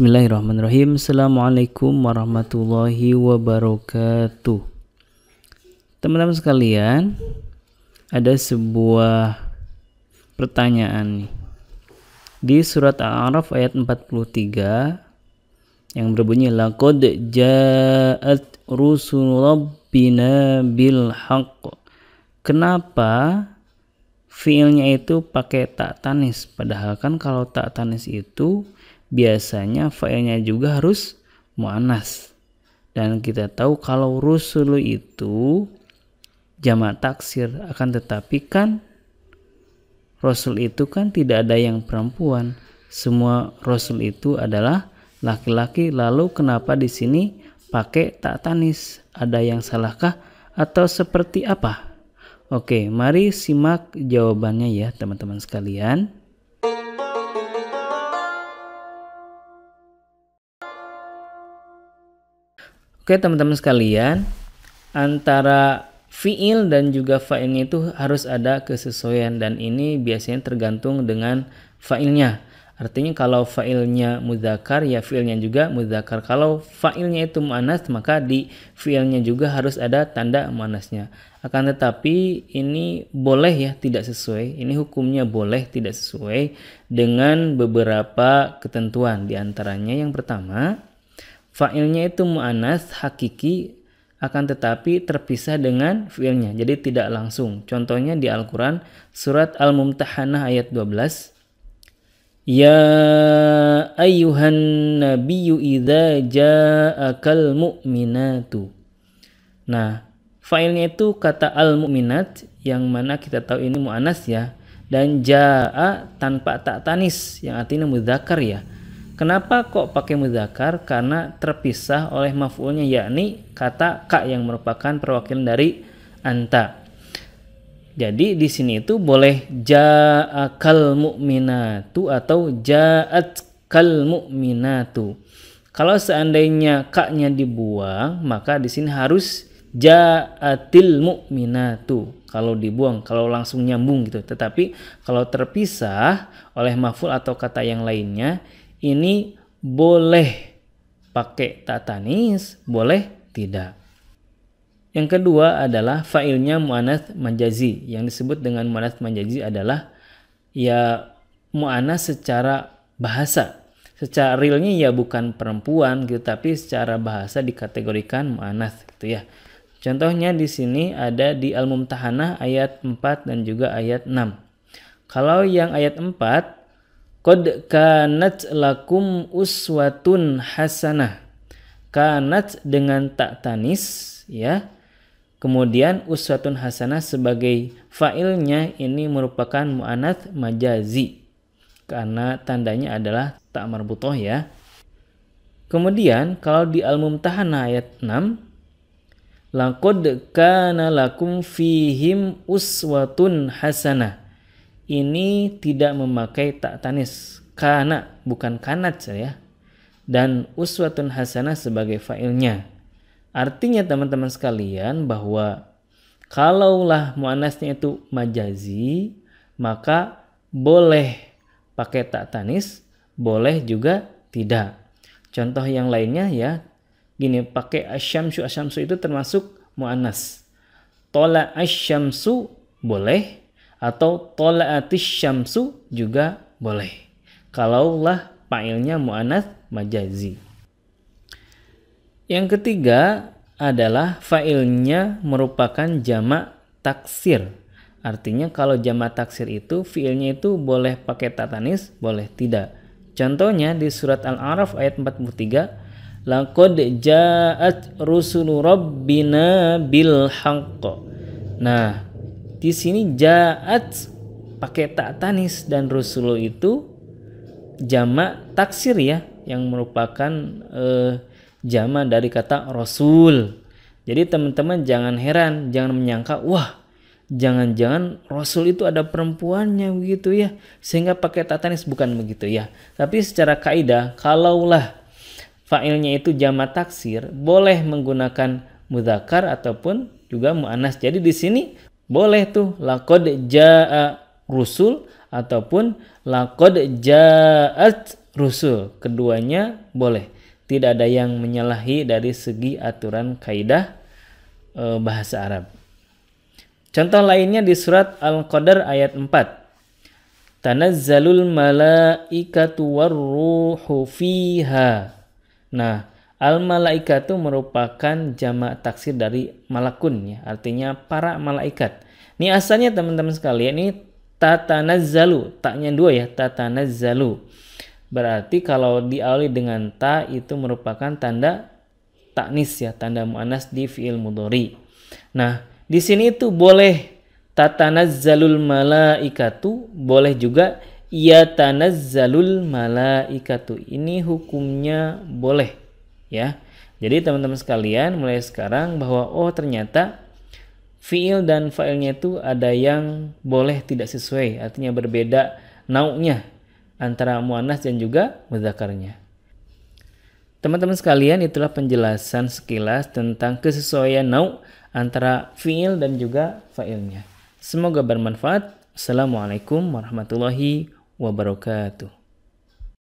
Bismillahirrahmanirrahim. Assalamualaikum warahmatullahi wabarakatuh. Teman-teman sekalian, ada sebuah pertanyaan nih. Di surat Al-A'raf ayat 43 yang berbunyi laqad ja'at rusul rabbina bilhaq Kenapa fiilnya itu pakai tak tanis padahal kan kalau tak tanis itu biasanya fa'ilnya juga harus mu'anas. Dan kita tahu kalau rusulu itu jamak taksir akan tetapi kan rasul itu kan tidak ada yang perempuan semua rasul itu adalah laki-laki lalu kenapa di sini pakai tak tanis ada yang salahkah atau seperti apa oke mari simak jawabannya ya teman-teman sekalian Oke teman-teman sekalian, antara fiil dan juga fa'ilnya itu harus ada kesesuaian dan ini biasanya tergantung dengan fa'ilnya. Artinya kalau fa'ilnya mudhakar ya fiilnya juga mudhakar Kalau fa'ilnya itu mu'anas maka di fiilnya juga harus ada tanda mu'anasnya. Akan tetapi ini boleh ya tidak sesuai. Ini hukumnya boleh tidak sesuai dengan beberapa ketentuan. Di antaranya yang pertama, Fa'ilnya itu mu'anas hakiki akan tetapi terpisah dengan fiilnya. Jadi tidak langsung. Contohnya di Al-Quran surat Al-Mumtahanah ayat 12. Ya ayuhan nabiyu idha ja'akal mu'minatu. Nah, failnya itu kata al-mu'minat yang mana kita tahu ini mu'anas ya dan ja'a tanpa tak tanis yang artinya mudzakkar ya. Kenapa kok pakai mudakar? Karena terpisah oleh maf'ulnya yakni kata ka yang merupakan perwakilan dari anta. Jadi di sini itu boleh ja'akal mu'minatu atau ja'at kal mu'minatu. Kalau seandainya kaknya dibuang, maka di sini harus ja'atil mu'minatu. Kalau dibuang, kalau langsung nyambung gitu. Tetapi kalau terpisah oleh maf'ul atau kata yang lainnya, ini boleh pakai tatanis, boleh tidak. Yang kedua adalah failnya mu'anath majazi. Yang disebut dengan mu'anath majazi adalah ya mu'anath secara bahasa. Secara realnya ya bukan perempuan gitu, tapi secara bahasa dikategorikan mu'anath gitu ya. Contohnya di sini ada di Al-Mumtahanah ayat 4 dan juga ayat 6. Kalau yang ayat 4 Qad kanat lakum uswatun hasanah. Kanat dengan tak tanis ya. Kemudian uswatun hasanah sebagai fa'ilnya ini merupakan mu'anat majazi. Karena tandanya adalah tak marbutoh ya. Kemudian kalau di al mumtahana ayat 6 Laqad kana lakum fihim uswatun hasanah ini tidak memakai tak tanis karena bukan kanat ya dan uswatun hasanah sebagai failnya artinya teman-teman sekalian bahwa kalaulah muanasnya itu majazi maka boleh pakai tak tanis boleh juga tidak contoh yang lainnya ya gini pakai asyamsu asyamsu itu termasuk muanas tola asyamsu boleh atau tolaatis syamsu juga boleh. Kalaulah pailnya mu'anat majazi. Yang ketiga adalah failnya merupakan jamak taksir. Artinya kalau jamak taksir itu fiilnya itu boleh pakai tatanis, boleh tidak. Contohnya di surat Al-Araf ayat 43, laqad ja'at rusulu rabbina bil Nah, di sini jaat pakai tak tanis dan rusulu itu jama taksir ya yang merupakan eh, jamak dari kata rasul. Jadi teman-teman jangan heran, jangan menyangka wah jangan-jangan rasul itu ada perempuannya begitu ya sehingga pakai tatanis bukan begitu ya. Tapi secara kaidah kalaulah failnya itu jama taksir boleh menggunakan mudakar ataupun juga mu'anas. Jadi di sini boleh tuh laqad jaa rusul ataupun laqad jaat rusul. Keduanya boleh. Tidak ada yang menyalahi dari segi aturan kaidah e, bahasa Arab. Contoh lainnya di surat Al-Qadar ayat 4. Tanazzalul malaikatu warruhu fiha. Nah, Al malaikatu merupakan jamak taksir dari malakun ya, artinya para malaikat. Ini asalnya teman-teman sekalian ini tatanazzalu, taknya dua ya, tatanazzalu. Berarti kalau diawali dengan ta itu merupakan tanda taknis ya, tanda mu'anas di fi'il mudhari. Nah, di sini itu boleh tatanazzalul malaikatu, boleh juga yatanazzalul malaikatu. Ini hukumnya boleh ya. Jadi teman-teman sekalian mulai sekarang bahwa oh ternyata fiil dan failnya itu ada yang boleh tidak sesuai, artinya berbeda nauknya antara muannas dan juga muzakarnya. Teman-teman sekalian, itulah penjelasan sekilas tentang kesesuaian nauk antara fiil dan juga failnya. Semoga bermanfaat. Assalamualaikum warahmatullahi wabarakatuh.